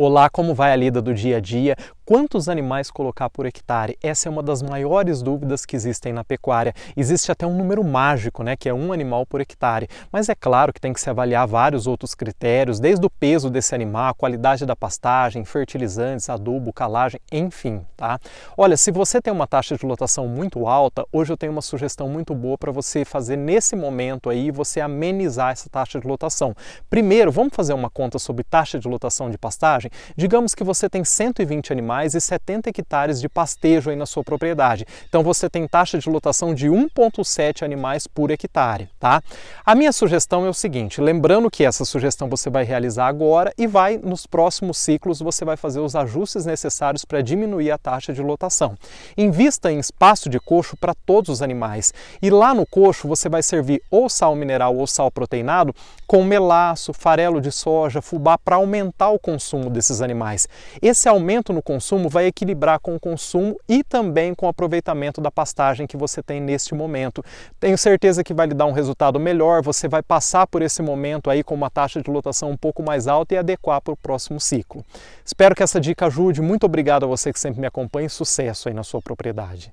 Olá, como vai a lida do dia a dia? Quantos animais colocar por hectare? Essa é uma das maiores dúvidas que existem na pecuária. Existe até um número mágico, né, que é um animal por hectare. Mas é claro que tem que se avaliar vários outros critérios, desde o peso desse animal, a qualidade da pastagem, fertilizantes, adubo, calagem, enfim, tá? Olha, se você tem uma taxa de lotação muito alta, hoje eu tenho uma sugestão muito boa para você fazer nesse momento aí, você amenizar essa taxa de lotação. Primeiro, vamos fazer uma conta sobre taxa de lotação de pastagem? Digamos que você tem 120 animais e 70 hectares de pastejo aí na sua propriedade. Então você tem taxa de lotação de 1,7 animais por hectare, tá? A minha sugestão é o seguinte: lembrando que essa sugestão você vai realizar agora e vai nos próximos ciclos você vai fazer os ajustes necessários para diminuir a taxa de lotação. Invista em espaço de coxo para todos os animais e lá no coxo você vai servir ou sal mineral ou sal proteinado com melaço, farelo de soja, fubá para aumentar o consumo desses animais. Esse aumento no consumo vai equilibrar com o consumo e também com o aproveitamento da pastagem que você tem neste momento. Tenho certeza que vai lhe dar um resultado melhor, você vai passar por esse momento aí com uma taxa de lotação um pouco mais alta e adequar para o próximo ciclo. Espero que essa dica ajude. Muito obrigado a você que sempre me acompanha e sucesso aí na sua propriedade.